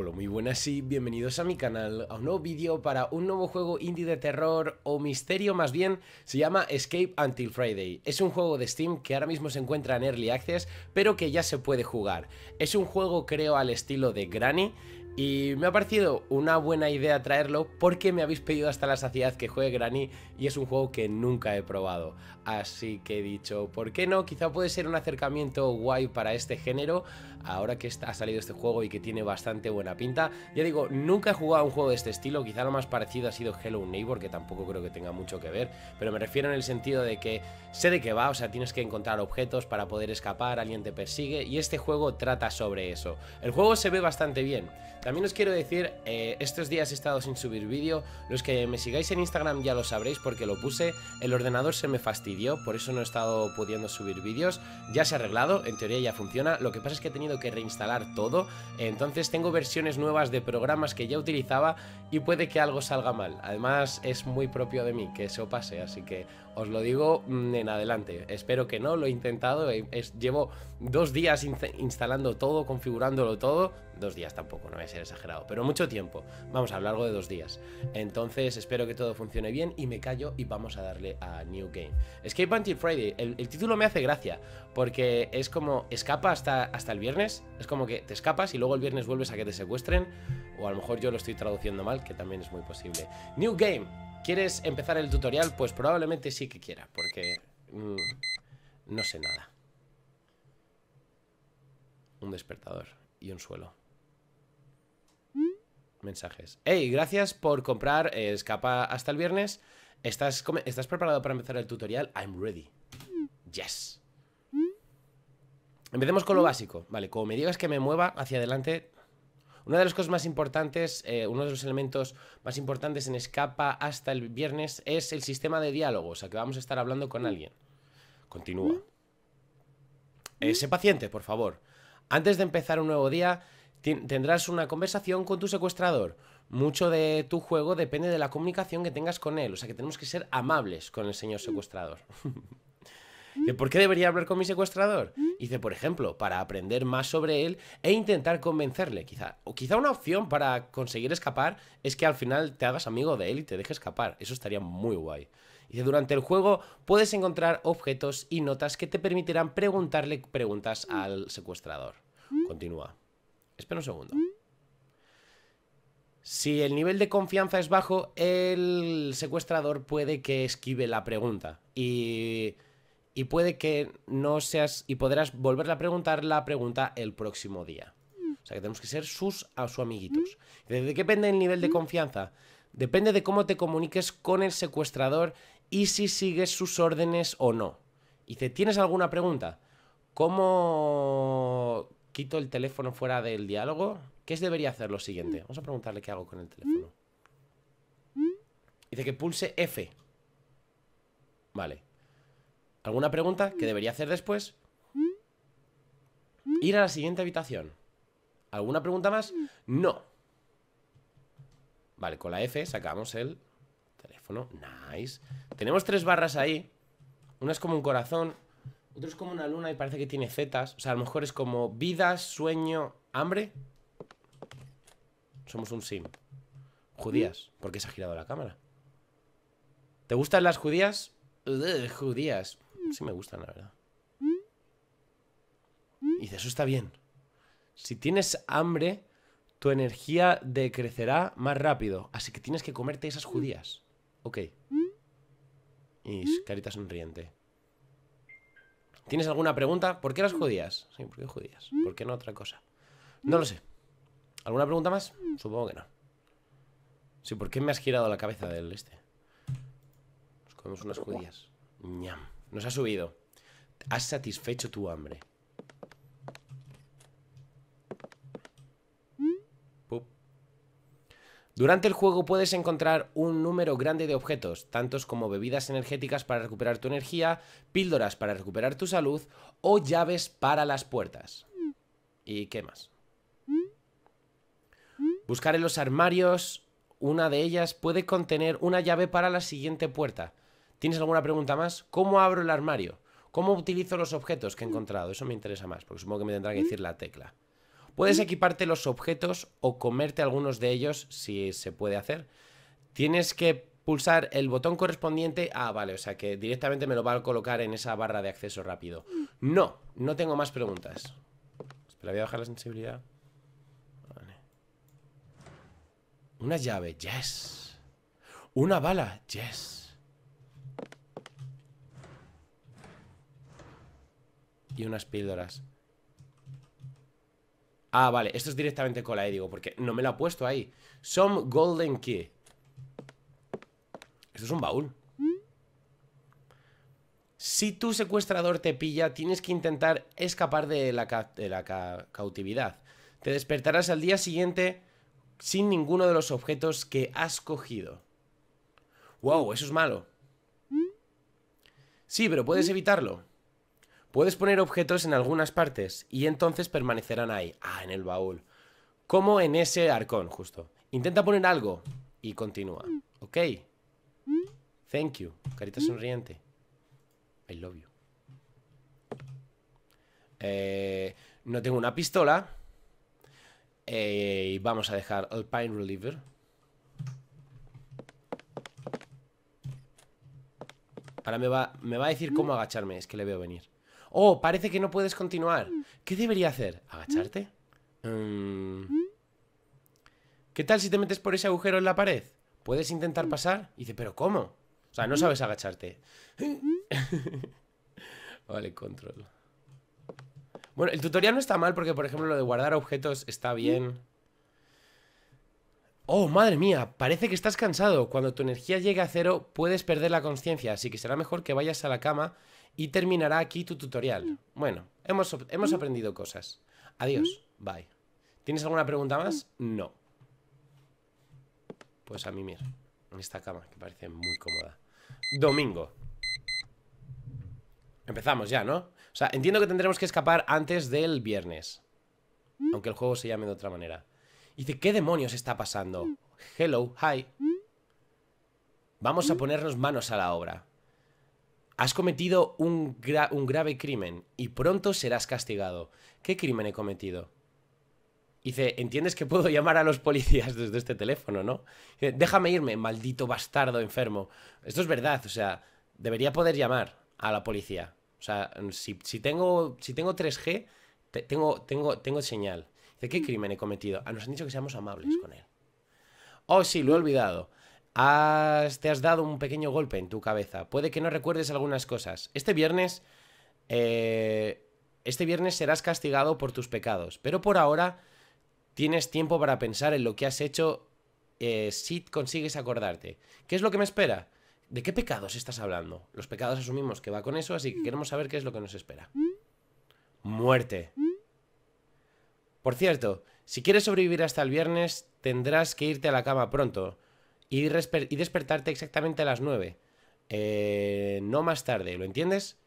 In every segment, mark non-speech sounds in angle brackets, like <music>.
Hola muy buenas y bienvenidos a mi canal, a un nuevo vídeo para un nuevo juego indie de terror o misterio más bien, se llama Escape Until Friday. Es un juego de Steam que ahora mismo se encuentra en Early Access, pero que ya se puede jugar. Es un juego creo al estilo de Granny, y me ha parecido una buena idea traerlo porque me habéis pedido hasta la saciedad que juegue Granny y es un juego que nunca he probado. Así que he dicho, ¿por qué no? Quizá puede ser un acercamiento guay para este género ahora que ha salido este juego y que tiene bastante buena pinta. Ya digo, nunca he jugado a un juego de este estilo, quizá lo más parecido ha sido Hello Neighbor, que tampoco creo que tenga mucho que ver, pero me refiero en el sentido de que sé de qué va, o sea, tienes que encontrar objetos para poder escapar, alguien te persigue y este juego trata sobre eso. El juego se ve bastante bien. También os quiero decir, eh, estos días he estado sin subir vídeo, los que me sigáis en Instagram ya lo sabréis porque lo puse, el ordenador se me fastidió, por eso no he estado pudiendo subir vídeos, ya se ha arreglado, en teoría ya funciona, lo que pasa es que he tenido que reinstalar todo, entonces tengo versiones nuevas de programas que ya utilizaba y puede que algo salga mal, además es muy propio de mí que eso pase, así que os lo digo mm, en adelante. Espero que no, lo he intentado. Eh, llevo dos días instalando todo, configurándolo todo. Dos días tampoco, no voy a ser exagerado, pero mucho tiempo. Vamos, a lo largo de dos días. Entonces espero que todo funcione bien y me callo y vamos a darle a New Game. Escape Until Friday. El, título me hace gracia porque es como escapa hasta, hasta el viernes. Es como que te escapas y luego el viernes vuelves a que te secuestren. O a lo mejor yo lo estoy traduciendo mal, que también es muy posible. New Game. ¿Quieres empezar el tutorial? Pues probablemente sí que quiera, porque mm, no sé nada. Un despertador y un suelo. Mensajes. Hey, gracias por comprar eh, Escapa hasta el viernes. ¿Estás preparado para empezar el tutorial? I'm ready. Yes. Empecemos con lo básico. Vale, como me digas que me mueva hacia adelante, una de las cosas más importantes, eh, uno de los elementos más importantes en Escapa hasta el viernes es el sistema de diálogo, o sea que vamos a estar hablando con mm. alguien. Continúa. Mm. Eh, mm. sé paciente, por favor. Antes de empezar un nuevo día, tendrás una conversación con tu secuestrador. Mucho de tu juego depende de la comunicación que tengas con él, o sea que tenemos que ser amables con el señor secuestrador. <laughs> ¿Por qué debería hablar con mi secuestrador? dice, por ejemplo, para aprender más sobre él e intentar convencerle, quizá. O quizá una opción para conseguir escapar es que al final te hagas amigo de él y te deje escapar. Eso estaría muy guay. Dice, durante el juego puedes encontrar objetos y notas que te permitirán preguntarle preguntas al secuestrador. Continúa. Espera un segundo. Si el nivel de confianza es bajo, el secuestrador puede que esquive la pregunta. Y y puede que no seas y podrás volverle a preguntar la pregunta el próximo día. O sea que tenemos que ser sus a su amiguitos. Mm. ¿De qué depende el nivel de mm. confianza? Depende de cómo te comuniques con el secuestrador y si sigues sus órdenes o no. dice, ¿tienes alguna pregunta? ¿Cómo quito el teléfono fuera del diálogo? ¿Qué debería hacer lo siguiente? Mm. Vamos a preguntarle qué hago con el teléfono. Dice que pulse F. Vale alguna pregunta que debería hacer después, ir a la siguiente habitación. ¿Alguna pregunta más? No. Vale, con la F sacamos el teléfono. Nice. Tenemos tres barras ahí. Una es como un corazón, otro es como una luna y parece que tiene zetas. O sea, a lo mejor es como vida, sueño, hambre. Somos un sim. Judías. ¿Por qué se ha girado la cámara? ¿Te gustan las judías? judías. Sí me gustan, la verdad. Y de eso está bien. Si tienes hambre, tu energía decrecerá más rápido. Así que tienes que comerte esas judías. Ok. Y carita sonriente. ¿Tienes alguna pregunta? ¿Por qué las judías? Sí, ¿por qué judías? ¿Por qué no otra cosa? No lo sé. ¿Alguna pregunta más? Supongo que no. Sí, ¿por qué me has girado la cabeza del este? comemos unas judías. Ñam. Nos ha subido. Has satisfecho tu hambre. Durante el juego puedes encontrar un número grande de objetos, tantos como bebidas energéticas para recuperar tu energía, píldoras para recuperar tu salud o llaves para las puertas. ¿Y qué más? Buscar en los armarios. Una de ellas puede contener una llave para la siguiente puerta. ¿Tienes alguna pregunta más? ¿Cómo abro el armario? ¿Cómo utilizo los objetos que he encontrado? Eso me interesa más, porque supongo que me tendrá que decir la tecla. Puedes equiparte los objetos o comerte algunos de ellos si se puede hacer. Tienes que pulsar el botón correspondiente. Ah, vale, o sea que directamente me lo va a colocar en esa barra de acceso rápido. No, no tengo más preguntas. Espera, voy a bajar la sensibilidad. Vale. Una llave, yes. Una bala, yes. y unas píldoras. Ah, vale, esto es directamente con la eh, digo, porque no me lo ha puesto ahí. Some golden key. Esto es un baúl. Si tu secuestrador te pilla, tienes que intentar escapar de la, cautividad. Te despertarás al día siguiente sin ninguno de los objetos que has cogido. Wow, eso es malo. Sí, pero puedes evitarlo. Puedes poner objetos en algunas partes y entonces permanecerán ahí. Ah, en el baúl. Como en ese arcón, justo. Intenta poner algo y continúa. Ok. Thank you. Carita sonriente. I love you. Eh, no tengo una pistola. Eh, y vamos a dejar Alpine Pine Reliever. Ahora me va, me va a decir cómo agacharme. Es que le veo venir. Oh, parece que no puedes continuar. ¿Qué debería hacer? ¿Agacharte? Mm. ¿Qué tal si te metes por ese agujero en la pared? ¿Puedes intentar pasar? dice, ¿pero cómo? O sea, no sabes agacharte. <laughs> vale, control. Bueno, el tutorial no está mal porque, por ejemplo, lo de guardar objetos está bien. Oh, madre mía, parece que estás cansado. Cuando tu energía llegue a cero, puedes perder la conciencia, así que será mejor que vayas a la cama y terminará aquí tu tutorial. Bueno, hemos, aprendido cosas. Adiós, bye. ¿Tienes alguna pregunta más? No. Pues a mí, mira En esta cama, que parece muy cómoda. Domingo. Empezamos ya, ¿no? O sea, entiendo que tendremos que escapar antes del viernes. Aunque el juego se llame de otra manera. Y dice, ¿qué demonios está pasando? Hello, hi. Vamos a ponernos manos a la obra. Has cometido un, un grave crimen y pronto serás castigado. ¿Qué crimen he cometido? Dice, entiendes que puedo <laughs> llamar a los policías desde este teléfono, ¿no? déjame irme, maldito bastardo enfermo. Esto es verdad, o sea, debería poder llamar a la policía. O sea, si, tengo, si tengo 3G, tengo, tengo, tengo señal. Dice, ¿qué mm. crimen he cometido? Ah, nos han dicho que seamos amables con él. Oh, sí, lo he olvidado te has dado un pequeño golpe en tu cabeza. Puede que no recuerdes algunas cosas. Este viernes... Eh, este viernes serás castigado por tus pecados, pero por ahora tienes tiempo para pensar en lo que has hecho eh, si consigues acordarte. ¿Qué es lo que me espera? ¿De qué pecados estás hablando? Los pecados asumimos que va con eso, así que queremos saber qué es lo que nos espera. Muerte. Por cierto, si quieres sobrevivir hasta el viernes, tendrás que irte a la cama pronto y, despertarte exactamente a las 9. Eh, no más tarde, ¿lo entiendes?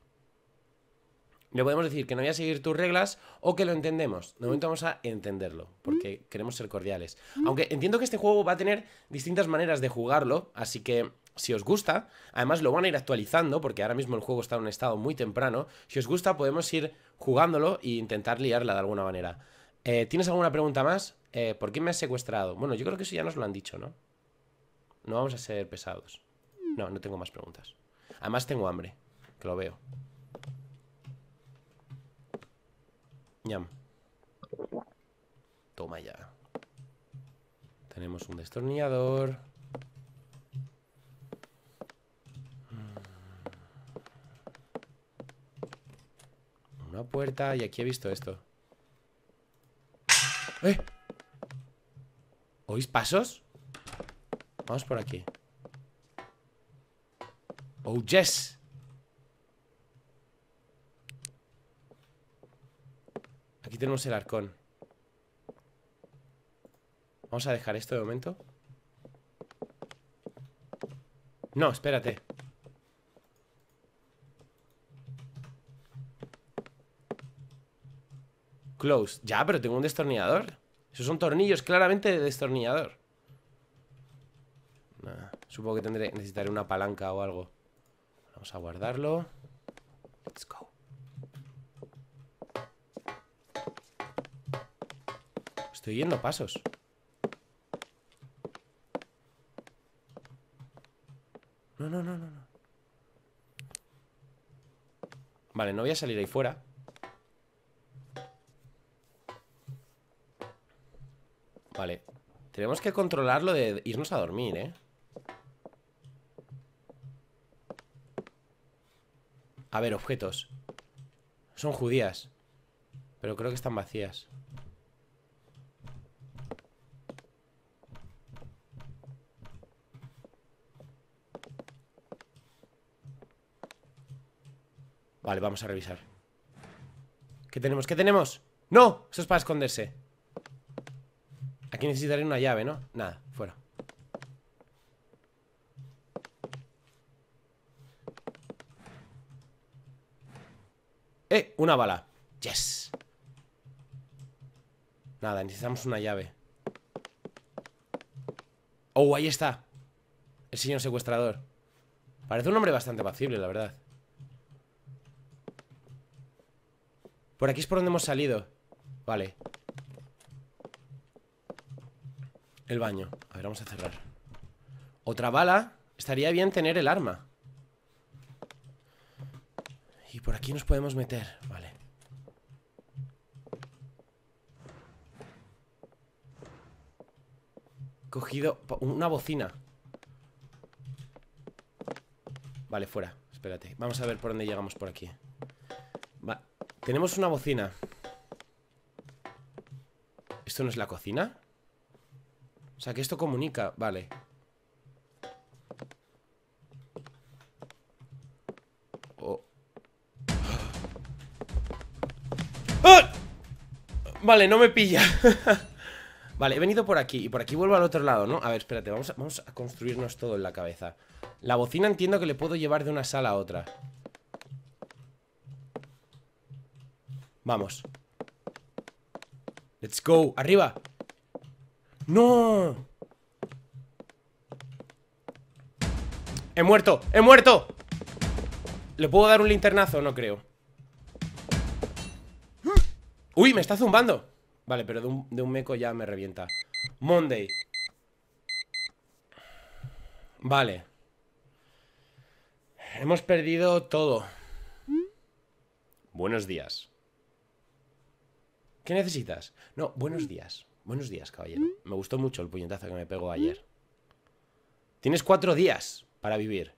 Le podemos decir que no voy a seguir tus reglas o que lo entendemos. De momento vamos a entenderlo, porque queremos ser cordiales. Aunque entiendo que este juego va a tener distintas maneras de jugarlo, así que si os gusta, además lo van a ir actualizando, porque ahora mismo el juego está en un estado muy temprano. Si os gusta, podemos ir jugándolo e intentar liarla de alguna manera. Eh, ¿Tienes alguna pregunta más? Eh, ¿Por qué me has secuestrado? Bueno, yo creo que eso ya nos lo han dicho, ¿no? No vamos a ser pesados. No, no tengo más preguntas. Además tengo hambre, que lo veo. Ñam. Toma ya. Tenemos un destornillador. Mm. Una puerta. Y aquí he visto esto. ¿Eh? ¿Oís pasos? Vamos por aquí Oh, yes Aquí tenemos el arcón Vamos a dejar esto de momento No, espérate Close Ya, pero tengo un destornillador Esos son tornillos claramente de destornillador Supongo que tendré, necesitaré una palanca o algo. Vamos a guardarlo. Let's go. Estoy yendo pasos. No, no, no, no, no. Vale, no voy a salir ahí fuera. Vale. Tenemos que controlar lo de irnos a dormir, ¿eh? A ver, objetos. Son judías. Pero creo que están vacías. Vale, vamos a revisar. ¿Qué tenemos? ¿Qué tenemos? ¡No! Eso es para esconderse. Aquí necesitaré una llave, ¿no? Nada, fuera. ¡Eh! Una bala. ¡Yes! Nada, necesitamos una llave. ¡Oh, ahí está! El señor secuestrador. Parece un hombre bastante pacible, la verdad. Por aquí es por donde hemos salido. Vale. El baño. A ver, vamos a cerrar. Otra bala. Estaría bien tener el arma. Y por aquí nos podemos meter, vale. Cogido una bocina. Vale, fuera. Espérate. Vamos a ver por dónde llegamos por aquí. Va. Tenemos una bocina. ¿Esto no es la cocina? O sea, que esto comunica. Vale. Vale, no me pilla. <laughs> vale, he venido por aquí y por aquí vuelvo al otro lado, ¿no? A ver, espérate, vamos a, vamos a construirnos todo en la cabeza. La bocina entiendo que le puedo llevar de una sala a otra. Vamos. Let's go, arriba. ¡No! ¡He muerto! ¡He muerto! ¿Le puedo dar un linternazo? No creo ¡Uy, me está zumbando! Vale, pero de un, de un meco ya me revienta Monday Vale Hemos perdido todo Buenos días ¿Qué necesitas? No, buenos días Buenos días, caballero Me gustó mucho el puñetazo que me pegó ayer Tienes cuatro días para vivir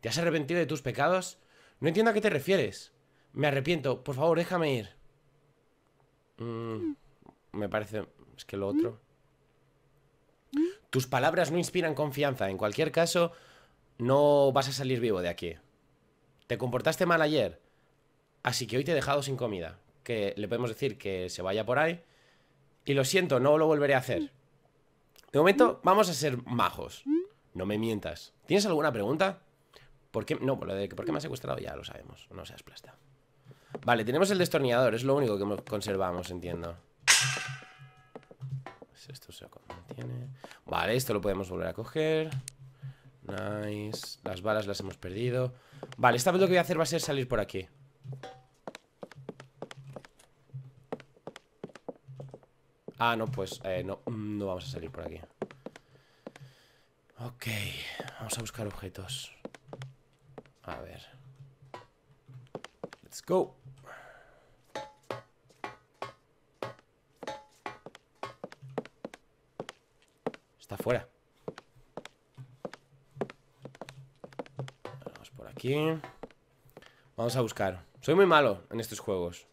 ¿Te has arrepentido de tus pecados? No entiendo a qué te refieres Me arrepiento, por favor, déjame ir Mm, me parece. Es que lo otro. Tus palabras no inspiran confianza. En cualquier caso, no vas a salir vivo de aquí. Te comportaste mal ayer. Así que hoy te he dejado sin comida. Que le podemos decir que se vaya por ahí. Y lo siento, no lo volveré a hacer. De momento, vamos a ser majos. No me mientas. ¿Tienes alguna pregunta? ¿Por No, lo de por qué me has secuestrado ya lo sabemos. No seas plasta. Vale, tenemos el destornillador, es lo único que conservamos, entiendo. Pues esto se Vale, esto lo podemos volver a coger. Nice. Las balas las hemos perdido. Vale, esta vez lo que voy a hacer va a ser salir por aquí. Ah, no, pues eh, no, no vamos a salir por aquí. Ok, vamos a buscar objetos. A ver go. Está fuera. Vamos por aquí. Vamos a buscar. Soy muy malo en estos juegos.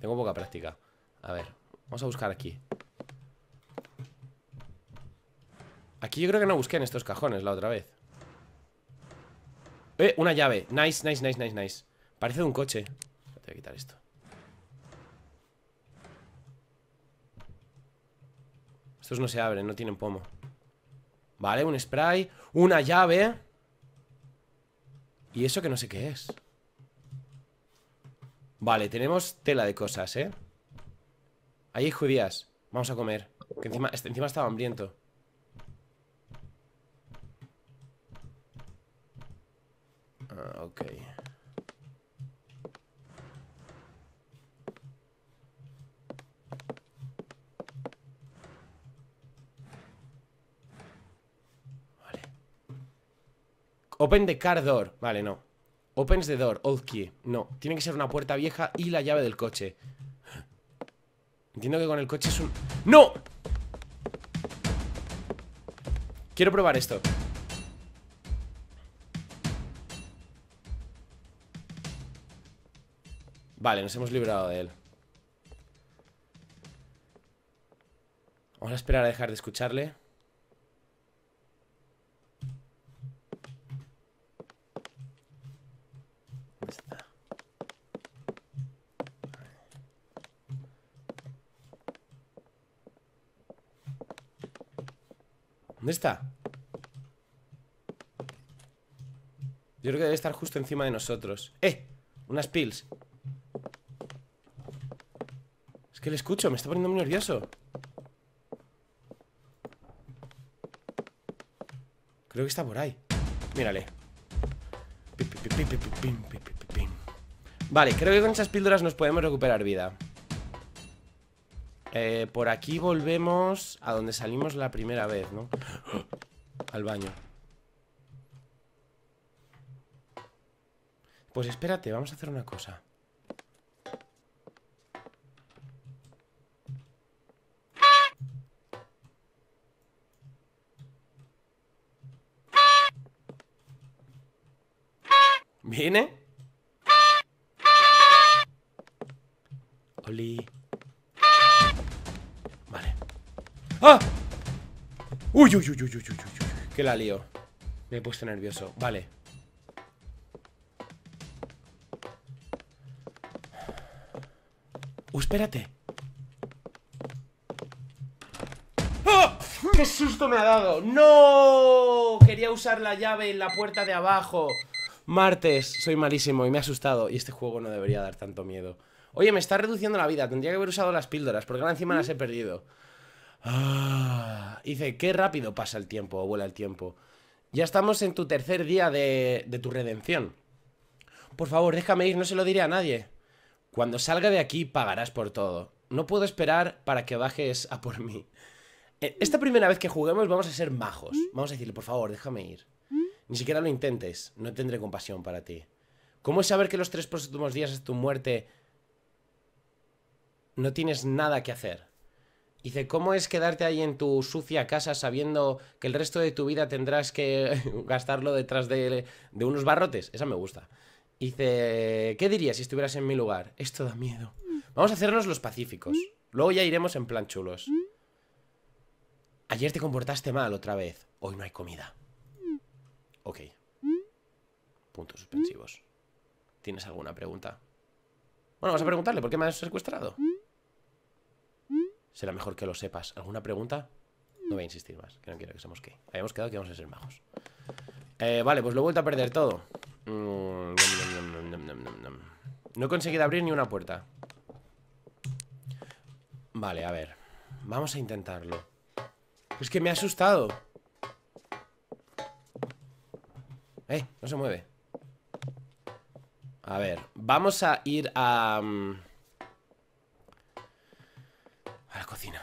Tengo poca práctica. A ver, vamos a buscar aquí. Aquí yo creo que no busqué en estos cajones la otra vez. Eh, una llave Nice, nice, nice, nice, nice Parece de un coche voy a quitar esto Estos no se abren, no tienen pomo Vale, un spray Una llave Y eso que no sé qué es Vale, tenemos tela de cosas, ¿eh? Ahí hay judías Vamos a comer Que encima, encima estaba hambriento Ah, ok. Vale. Open the car door. Vale, no. Opens the door. Old key. No. Tiene que ser una puerta vieja y la llave del coche. Entiendo que con el coche es un... ¡No! Quiero probar esto. Vale, nos hemos librado de él. Vamos a esperar a dejar de escucharle. ¿Dónde está? Yo creo que debe estar justo encima de nosotros. ¡Eh! Unas pills. ¿Qué le escucho, me está poniendo muy nervioso. Creo que está por ahí. Mírale. Vale, creo que con esas píldoras nos podemos recuperar vida. Eh, por aquí volvemos a donde salimos la primera vez, ¿no? <gasps> Al baño. Pues espérate, vamos a hacer una cosa. Oli. Vale. ¡Ah! ¡Uy, uy, uy, uy, uy, uy, uy! Que la lío. Me he puesto nervioso. Vale. Uh, espérate. ¡Ah! ¡Qué susto me ha dado! ¡No! Quería usar la llave en la puerta de abajo. Martes, soy malísimo y me ha asustado. Y este juego no debería dar tanto miedo. Oye, me está reduciendo la vida. Tendría que haber usado las píldoras, porque ahora encima las he perdido. Ah, dice, qué rápido pasa el tiempo o vuela el tiempo. Ya estamos en tu tercer día de, de tu redención. Por favor, déjame ir, no se lo diré a nadie. Cuando salga de aquí pagarás por todo. No puedo esperar para que bajes a por mí. E, esta primera vez que juguemos vamos a ser majos. Vamos a decirle, por favor, déjame ir. Ni siquiera lo intentes, no tendré compasión para ti. ¿Cómo es saber que los tres próximos días es tu muerte no tienes nada que hacer? Dice, ¿cómo es quedarte ahí en tu sucia casa sabiendo que el resto de tu vida tendrás que <laughs> gastarlo detrás de, de unos barrotes? Esa me gusta. Dice, ¿qué dirías si estuvieras en mi lugar? Esto da miedo. Vamos a hacernos los pacíficos. Luego ya iremos en plan chulos. Ayer te comportaste mal otra vez. Hoy no hay comida. Ok. Puntos suspensivos. ¿Tienes alguna pregunta? Bueno, vamos a preguntarle, ¿por qué me has secuestrado? Será mejor que lo sepas. ¿Alguna pregunta? No voy a insistir más, que no quiero que seamos que. Habíamos quedado que vamos a ser majos. Eh, vale, pues lo he vuelto a perder todo. Mm, no he conseguido abrir ni una puerta. Vale, a ver. Vamos a intentarlo. Es que me ha asustado. Eh, no se mueve A ver, vamos a ir a... Mm, a la cocina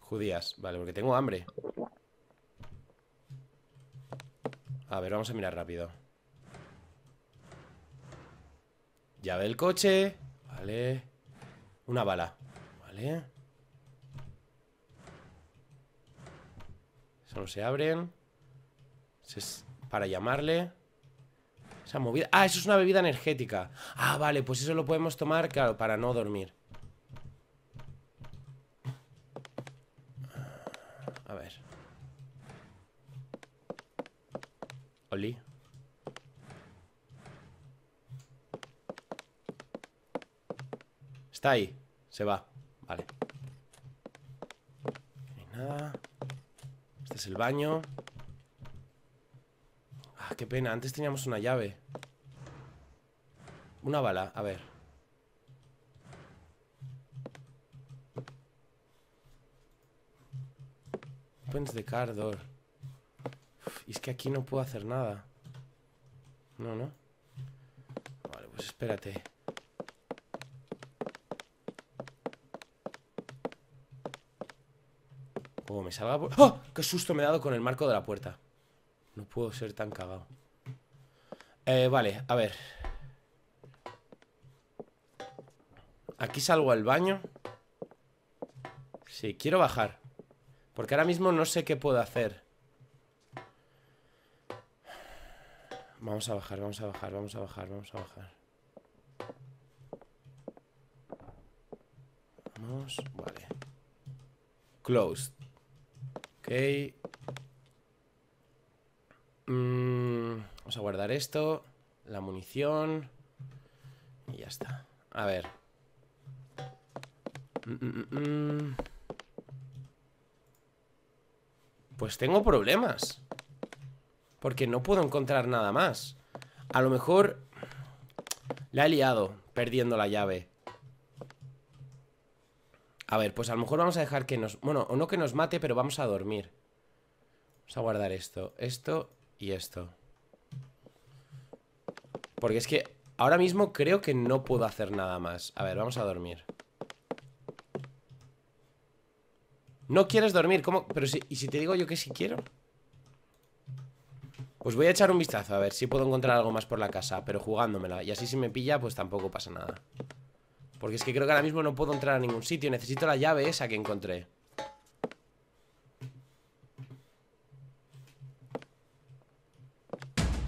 Judías, vale, porque tengo hambre A ver, vamos a mirar rápido Llave del coche Vale Una bala Vale No se abren. Es para llamarle. Esa movida. Ah, eso es una bebida energética. Ah, vale, pues eso lo podemos tomar, claro, para no dormir. A ver. Oli. Está ahí. Se va. Vale. nada el baño. Ah, qué pena. Antes teníamos una llave. Una bala, a ver. Pens de cardor. y es que aquí no puedo hacer nada. No, no. Vale, pues espérate. Poco me salga ¡Oh! ¡Qué susto me he dado con el marco de la puerta! No puedo ser tan cagado. Eh, vale, a ver. Aquí salgo al baño. Sí, quiero bajar. Porque ahora mismo no sé qué puedo hacer. Vamos a bajar, vamos a bajar, vamos a bajar, vamos a bajar. Vamos, vale. Closed. Mm, vamos a guardar esto. La munición. Y ya está. A ver. Mm, mm, pues tengo problemas. Porque no puedo encontrar nada más. A lo mejor la he liado perdiendo la llave. A ver, pues a lo mejor vamos a dejar que nos... Bueno, o no que nos mate, pero vamos a dormir. Vamos a guardar esto, esto y esto. Porque es que ahora mismo creo que no puedo hacer nada más. A ver, vamos a dormir. No quieres dormir, ¿cómo? Pero si, ¿y si te digo yo que sí quiero? Pues voy a echar un vistazo a ver si puedo encontrar algo más por la casa, pero jugándomela. Y así si me pilla, pues tampoco pasa nada. Porque es que creo que ahora mismo no puedo entrar a ningún sitio Necesito la llave esa que encontré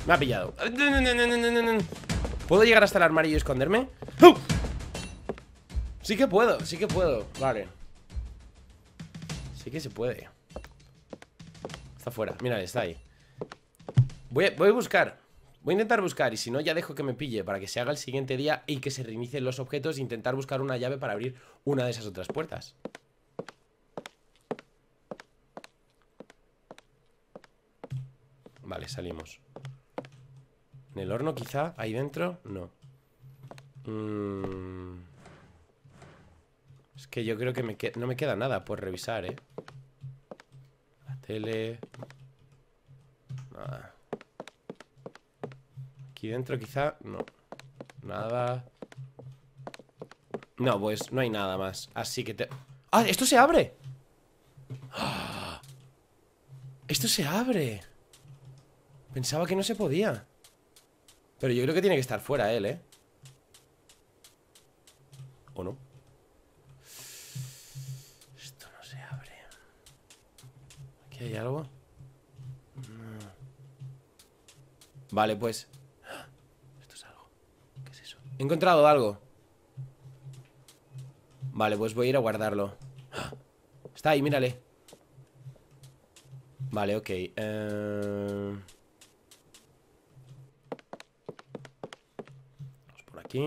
Me ha pillado ¿Puedo llegar hasta el armario y esconderme? Sí que puedo, sí que puedo Vale Sí que se puede Está afuera, mira, está ahí voy a buscar Voy a intentar buscar y si no ya dejo que me pille para que se haga el siguiente día y que se reinicen los objetos e intentar buscar una llave para abrir una de esas otras puertas. Vale, salimos. ¿En el horno quizá? ¿Ahí dentro? No. Mm. Es que yo creo que que... no me queda nada por revisar, ¿eh? La tele... Nada. Ah. Aquí dentro quizá... No. Nada. No, pues no hay nada más. Así que te... ¡Ah! ¡Esto se abre! ¡Ah! ¡Esto se abre! Pensaba que no se podía. Pero yo creo que tiene que estar fuera él, ¿eh? ¿O no? Esto no se abre. ¿Aquí hay algo? Vale, pues He encontrado algo. Vale, pues voy a ir a guardarlo. Está ahí, mírale. Vale, ok. Eh. Vamos por aquí.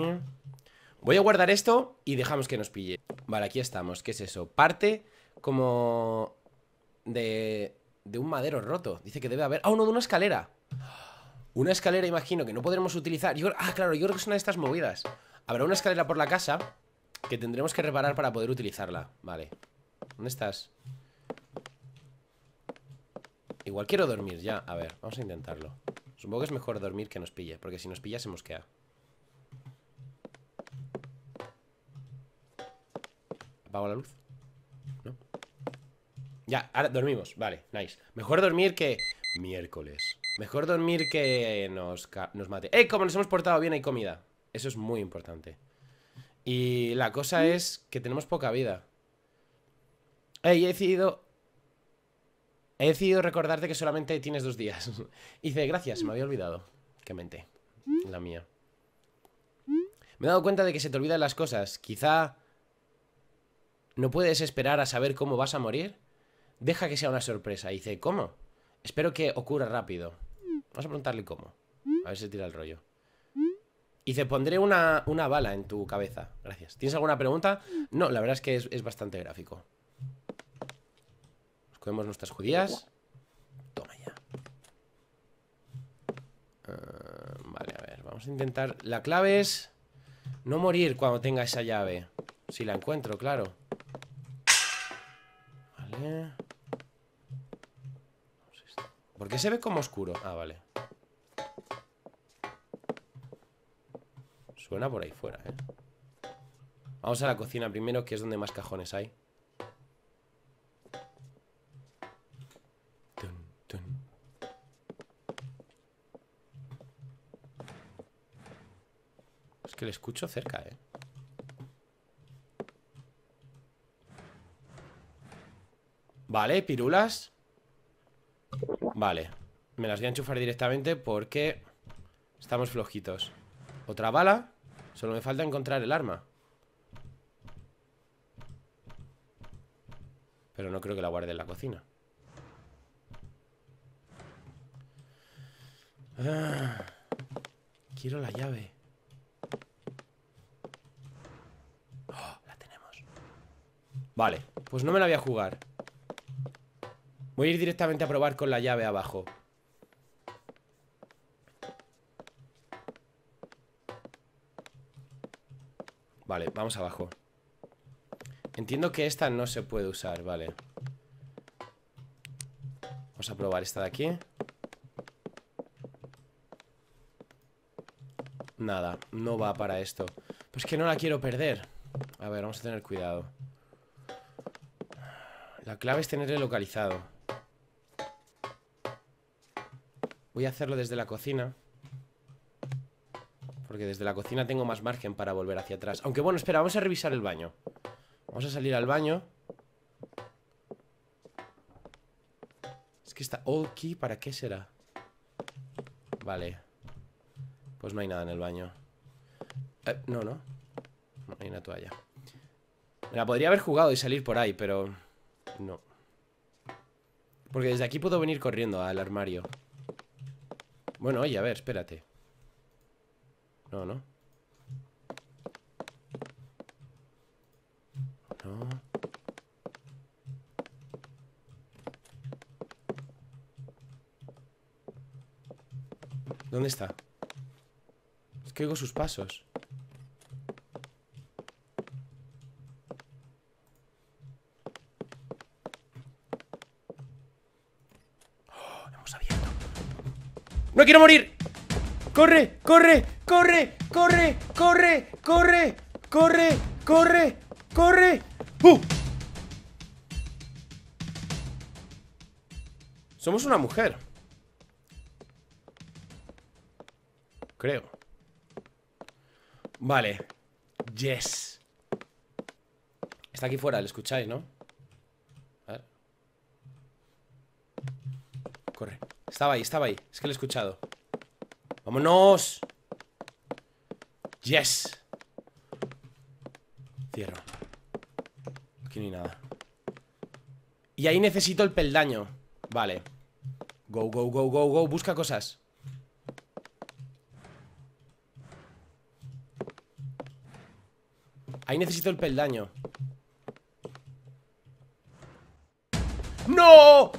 Voy a guardar esto y dejamos que nos pille. Vale, aquí estamos. ¿Qué es eso? Parte como de, de un madero roto. Dice que debe haber... ¡Ah, uno no, de una escalera! Una escalera, imagino, que no podremos utilizar. Yo, ah, claro, yo creo que es una de estas movidas. Habrá una escalera por la casa que tendremos que reparar para poder utilizarla. Vale. ¿Dónde estás? Igual quiero dormir ya. A ver, vamos a intentarlo. Supongo que es mejor dormir que nos pille, porque si nos pilla se mosquea. ¿Apago la luz? ¿No? Ya, ahora dormimos. Vale, nice. Mejor dormir que miércoles. Mejor dormir que nos, nos mate. ¡Eh! Como nos hemos portado bien, hay comida. Eso es muy importante. Y la cosa mm. es que tenemos poca vida. ¡Ey! He decidido. He decidido recordarte que solamente tienes dos días. <laughs> y dice, gracias, me había olvidado. Que menté. La mía. Me he dado cuenta de que se te olvidan las cosas. Quizá. ¿No puedes esperar a saber cómo vas a morir? Deja que sea una sorpresa. Y dice, ¿cómo? Espero que ocurra rápido. Vamos a preguntarle cómo. A ver si tira el rollo. Y te pondré una, bala en tu cabeza. Gracias. ¿Tienes alguna pregunta? No, la verdad es que es, bastante gráfico. Nos nuestras judías. Toma ya. Ah, vale, a ver. Vamos a intentar... La clave es no morir cuando tenga esa llave. Si la encuentro, claro. Vale. ¿Por qué se ve como oscuro? Ah, vale. Suena por ahí fuera, ¿eh? Vamos a la cocina primero, que es donde más cajones hay. Es que le escucho cerca, ¿eh? Vale, pirulas. Vale, me las voy a enchufar directamente porque estamos flojitos Otra bala, solo me falta encontrar el arma Pero no creo que la guarde en la cocina ah, Quiero la llave oh, la tenemos Vale, pues no me la voy a jugar Voy a ir directamente a probar con la llave abajo. Vale, vamos abajo. Entiendo que esta no se puede usar, vale. Vamos a probar esta de aquí. Nada, no va para esto. Pues que no la quiero perder. A ver, vamos a tener cuidado. La clave es tenerle localizado. Voy a hacerlo desde la cocina. Porque desde la cocina tengo más margen para volver hacia atrás. Aunque bueno, espera, vamos a revisar el baño. Vamos a salir al baño. Es que está all key, ¿para qué será? Vale. Pues no hay nada en el baño. Eh, no, no. No hay una toalla. Me la podría haber jugado y salir por ahí, pero... No. Porque desde aquí puedo venir corriendo al armario. Bueno, oye, a ver, espérate. No, no. No. ¿Dónde está? Es que oigo sus pasos. ¡No quiero morir! ¡Corre! ¡Corre! ¡Corre! ¡Corre! ¡Corre! ¡Corre! ¡Corre! ¡Corre! ¡Corre! ¡Uh! Somos una mujer Creo Vale Yes Está aquí fuera, lo escucháis, ¿no? Estaba ahí, estaba ahí Es que lo he escuchado ¡Vámonos! ¡Yes! Cierro Aquí no hay nada Y ahí necesito el peldaño Vale Go, go, go, go, go Busca cosas Ahí necesito el peldaño ¡No!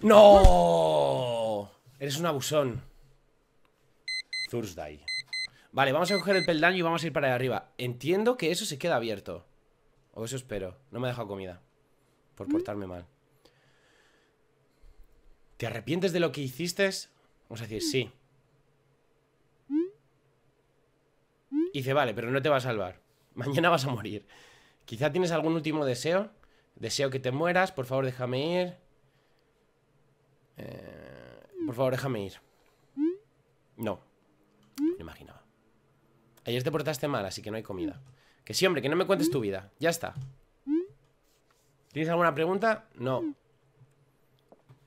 ¡No! Eres un abusón. Thursday. Vale, vamos a coger el peldaño y vamos a ir para allá arriba. Entiendo que eso se queda abierto. O eso espero. No me ha dejado comida. Por mm. portarme mal. ¿Te arrepientes de lo que hiciste? Vamos a decir sí. dice, vale, pero no te va a salvar. Mañana vas a morir. Quizá tienes algún último deseo. Deseo que te mueras. Por favor, déjame ir. Eh, por favor, déjame ir. No. me imaginaba. Ayer te portaste mal, así que no hay comida. Que sí, hombre, que no me cuentes tu vida. Ya está. ¿Tienes alguna pregunta? No.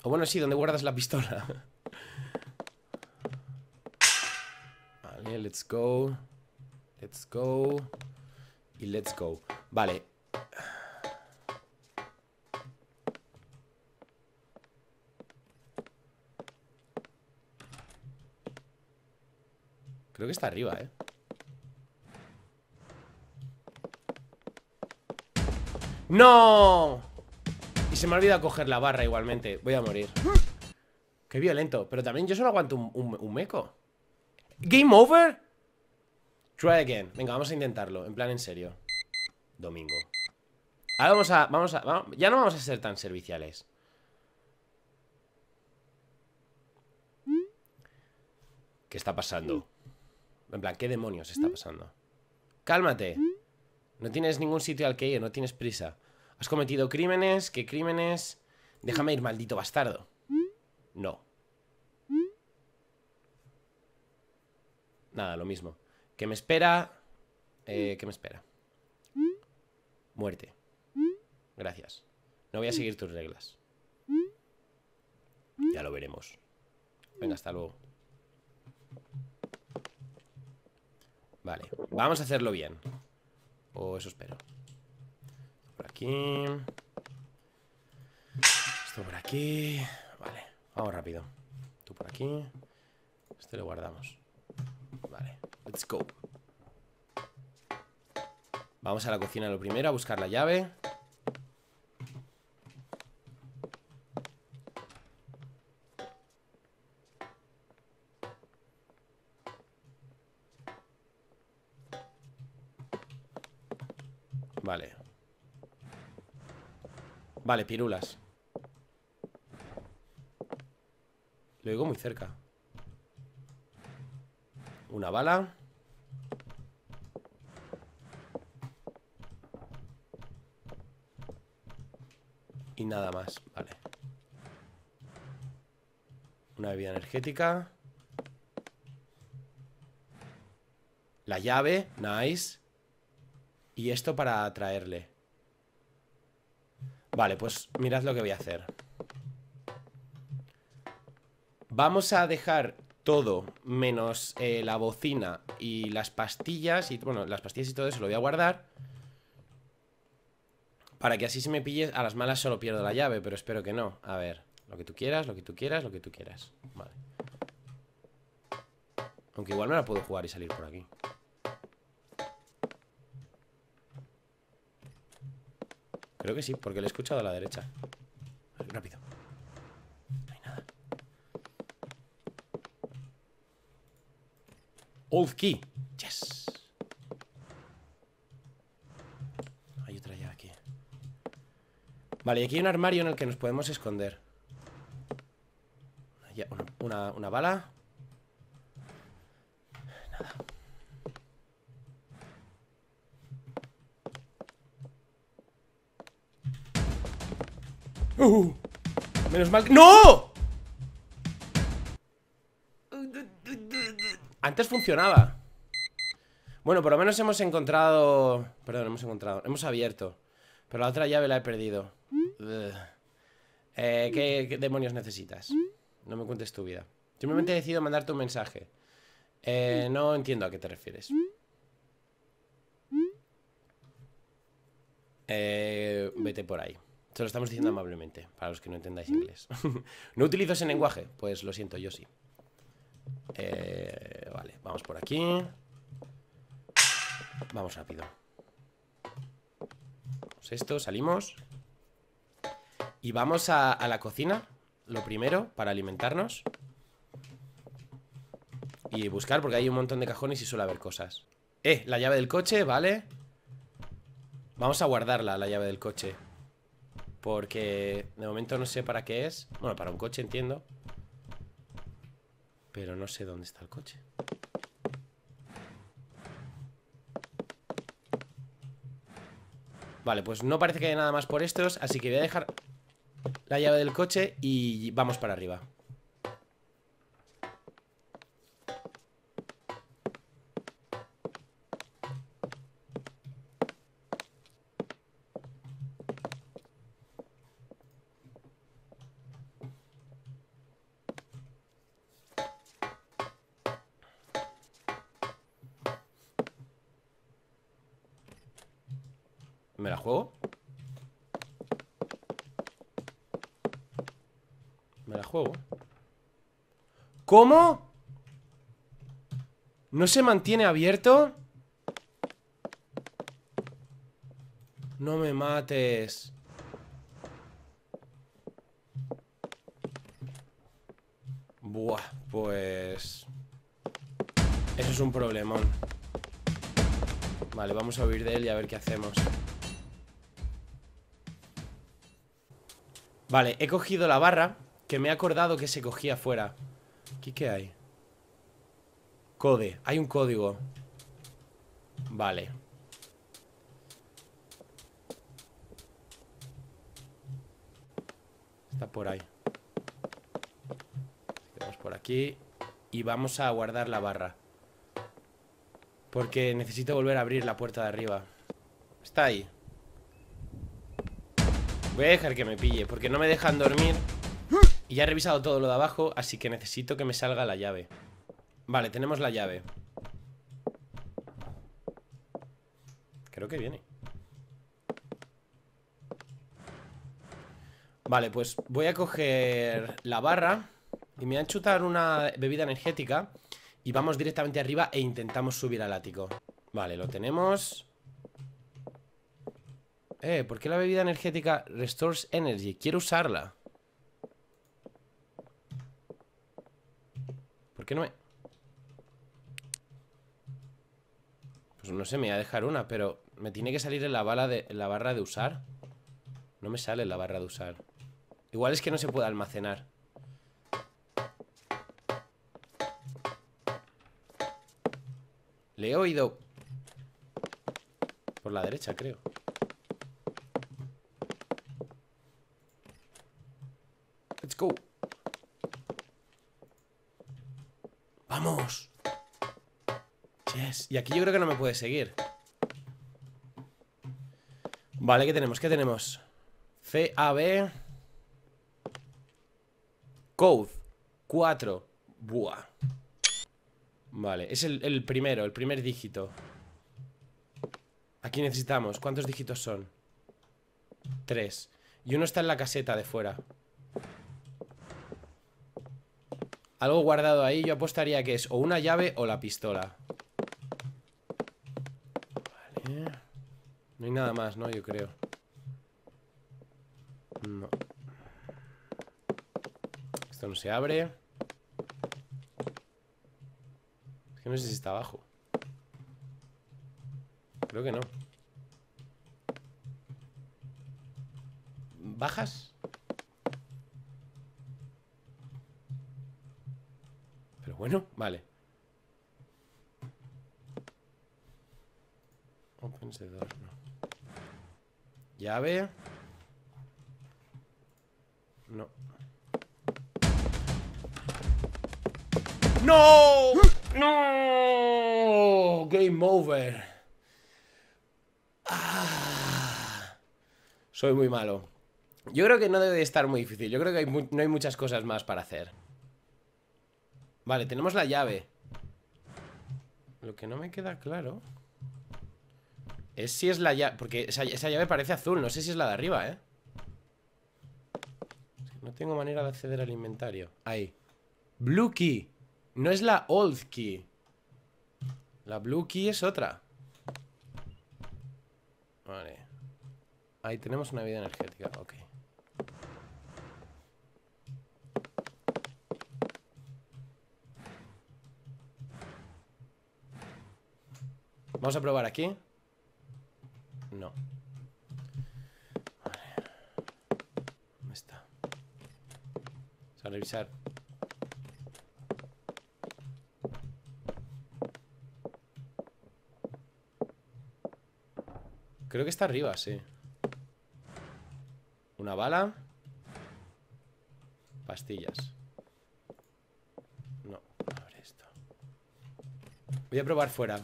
O bueno, sí, ¿dónde guardas la pistola? <laughs> vale, let's go. Let's go. Y let's go. Vale. Creo que está arriba, ¿eh? ¡No! Y se me ha olvidado coger la barra igualmente Voy a morir Qué violento Pero también yo solo aguanto un, meco ¿Game over? Try again Venga, vamos a intentarlo En plan, en serio Domingo Ahora vamos a, vamos a Ya no vamos a ser tan serviciales ¿Qué está pasando? En plan, ¿qué demonios está pasando? ¡Cálmate! No tienes ningún sitio al que ir, no tienes prisa. Has cometido crímenes, ¿qué crímenes? Déjame ir, maldito bastardo. No. Nada, lo mismo. ¿Qué me espera? Eh, ¿Qué me espera? Muerte. Gracias. No voy a seguir tus reglas. Ya lo veremos. Venga, hasta luego. Vale, vamos a hacerlo bien. O eso espero. Por aquí. Esto por aquí. Vale, vamos rápido. Tú por aquí. Este lo guardamos. Vale, let's go. Vamos a la cocina lo primero, a buscar la llave. Vale, pirulas Lo digo muy cerca Una bala Y nada más, vale Una bebida energética La llave, nice Y esto para atraerle Vale, pues mirad lo que voy a hacer. Vamos a dejar todo menos eh, la bocina y las pastillas y bueno, las pastillas y todo eso lo voy a guardar para que así se me pille a las malas solo pierdo la llave, pero espero que no. A ver, lo que tú quieras, lo que tú quieras, lo que tú quieras. Vale. Aunque igual me la puedo jugar y salir por aquí. que sí, porque le he escuchado a la derecha. Rápido. No hay nada. Old key. Yes. Hay otra ya aquí. Vale, y aquí hay un armario en el que nos podemos esconder. una, una bala. Uh. menos mal que... ¡No! Antes funcionaba Bueno, por lo menos hemos encontrado... Perdón, hemos encontrado... Hemos abierto Pero la otra llave la he perdido eh, ¿qué, demonios necesitas? No me cuentes tu vida Simplemente he decidido mandarte un mensaje eh, no entiendo a qué te refieres. Eh, vete por ahí. Se lo estamos diciendo amablemente, para los que no entendáis inglés. <laughs> ¿No utilizo ese lenguaje? Pues lo siento, yo sí. Eh, vale, vamos por aquí. Vamos rápido. esto, salimos. Y vamos a la cocina, lo primero, para alimentarnos. Y buscar, porque hay un montón de cajones y suele haber cosas. Eh, la llave del coche, vale. Vamos a guardarla, la llave del coche. Porque de momento no sé para qué es. Bueno, para un coche entiendo. Pero no sé dónde está el coche. Vale, pues no parece que haya nada más por estos Así que voy a dejar la llave del coche Y vamos para arriba ¿Cómo? ¿No se mantiene abierto? No me mates Buah, pues... Eso es un problemón Vale, vamos a huir de él y a ver qué hacemos Vale, he cogido la barra Que me he acordado que se cogía afuera ¿Aquí qué hay? Code. Hay un código. Vale. Está por ahí. Vamos por aquí. Y vamos a guardar la barra. Porque necesito volver a abrir la puerta de arriba. Está ahí. Voy a dejar que me pille, porque no me dejan dormir y ya he revisado todo lo de abajo, así que necesito que me salga la llave. Vale, tenemos la llave. Creo que viene. Vale, pues voy a coger la barra y me voy a chutar una bebida energética y vamos directamente arriba e intentamos subir al ático. Vale, lo tenemos. Eh, ¿por qué la bebida energética Restores Energy? Quiero usarla. ¿Por qué no me...? Pues no sé, me voy a dejar una, pero me tiene que salir en la, bala de, la barra de usar. No me sale en la barra de usar. Igual es que no se puede almacenar. Le he oído... Por la derecha, creo. Let's go. Y aquí yo creo que no me puede seguir Vale, ¿qué tenemos? ¿Qué tenemos? C, A, B Code 4 Buah Vale, es el, el primero, el primer dígito Aquí necesitamos, ¿cuántos dígitos son? Tres Y uno está en la caseta de fuera Algo guardado ahí, yo apostaría que es o una llave o la pistola nada más, ¿no? Yo creo. No. Esto no se abre. Es que no sé si está abajo. Creo que no. ¿Bajas? Pero bueno, vale. no. Llave. No. ¡No! ¡No! Game over. Ah. Soy muy malo. Yo creo que no debe de estar muy difícil. Yo creo que no hay muchas cosas más para hacer. Vale, tenemos la llave. Lo que no me queda claro... Es si es la llave. Porque esa, llave parece azul. No sé si es la de arriba, ¿eh? no tengo manera de acceder al inventario. Ahí. Blue key. No es la old key. La blue key es otra. Vale. Ahí tenemos una vida energética. Ok. Vamos a probar aquí. No. ¿Dónde está? Vamos a revisar. Creo que está arriba, sí. Una bala. Pastillas. No, abre esto. Voy a probar fuera.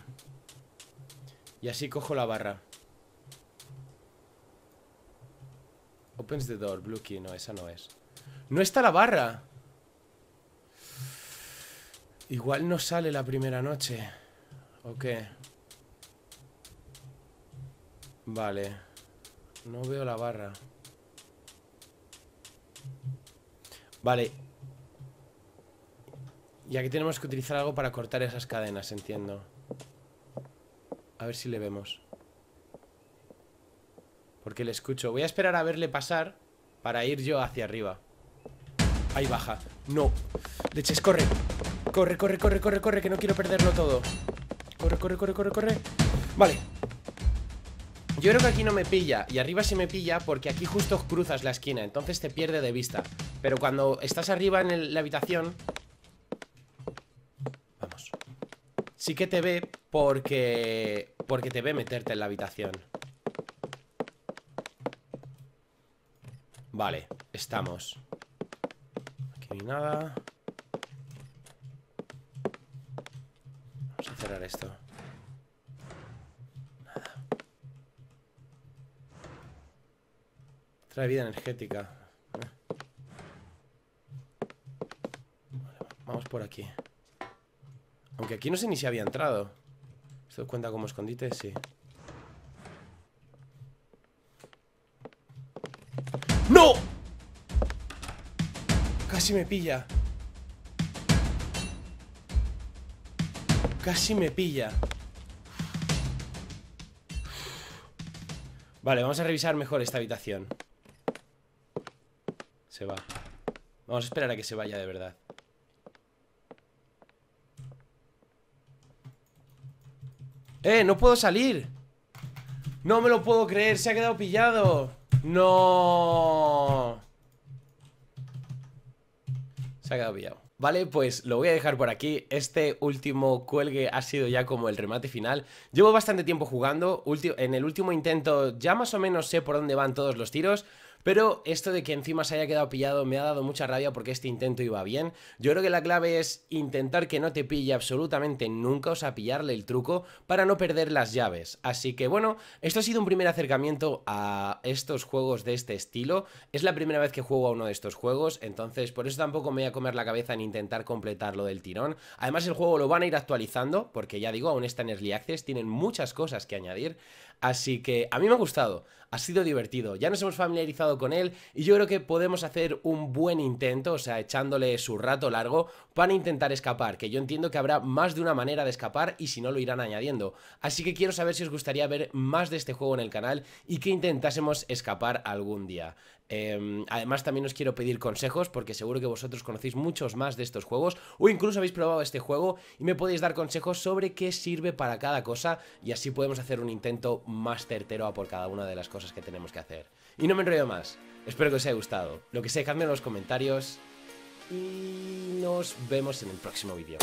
Y así cojo la barra. blue key. No, esa no es. ¡No está la barra! Igual no sale la primera noche. ¿O qué? Vale. No veo la barra. Vale. Y aquí tenemos que utilizar algo para cortar esas cadenas, entiendo. A ver si le vemos. Que le escucho. Voy a esperar a verle pasar para ir yo hacia arriba. Ahí baja. No. Leches, corre. Corre, corre, corre, corre, corre, que no quiero perderlo todo. Corre, corre, corre, corre, corre. Vale. Yo creo que aquí no me pilla. Y arriba sí me pilla porque aquí justo cruzas la esquina. Entonces te pierde de vista. Pero cuando estás arriba en la habitación... Vamos. Sí que te ve porque... Porque te ve meterte en la habitación. Vale, estamos Aquí no hay nada Vamos a cerrar esto Nada Trae vida energética Vamos por aquí Aunque aquí no sé ni si había entrado Esto cuenta como escondite? Sí Casi me pilla. Casi me pilla. Vale, vamos a revisar mejor esta habitación. Se va. Vamos a esperar a que se vaya de verdad. ¡Eh! ¡No puedo salir! ¡No me lo puedo creer! ¡Se ha quedado pillado! ¡No! Se ha quedado pillado. Vale, pues lo voy a dejar por aquí. Este último cuelgue ha sido ya como el remate final. Llevo bastante tiempo jugando. en el último intento ya más o menos sé por dónde van todos los tiros. Pero esto de que encima se haya quedado pillado me ha dado mucha rabia porque este intento iba bien. Yo creo que la clave es intentar que no te pille absolutamente nunca, o sea, pillarle el truco para no perder las llaves. Así que bueno, esto ha sido un primer acercamiento a estos juegos de este estilo. Es la primera vez que juego a uno de estos juegos, entonces por eso tampoco me voy a comer la cabeza en intentar completarlo del tirón. Además el juego lo van a ir actualizando, porque ya digo, aún está en Early Access, tienen muchas cosas que añadir. Así que a mí me ha gustado, ha sido divertido, ya nos hemos familiarizado con él y yo creo que podemos hacer un buen intento, o sea, echándole su rato largo para intentar escapar, que yo entiendo que habrá más de una manera de escapar y si no lo irán añadiendo. Así que quiero saber si os gustaría ver más de este juego en el canal y que intentásemos escapar algún día. Em, además también os quiero pedir consejos porque seguro que vosotros conocéis muchos más de estos juegos o incluso habéis probado este juego y me podéis dar consejos sobre qué sirve para cada cosa y así podemos hacer un intento más certero a por cada una de las cosas que tenemos que hacer. Y no me enrollo más, espero que os haya gustado. Lo que sea, dejadme en los comentarios y nos vemos en el próximo vídeo.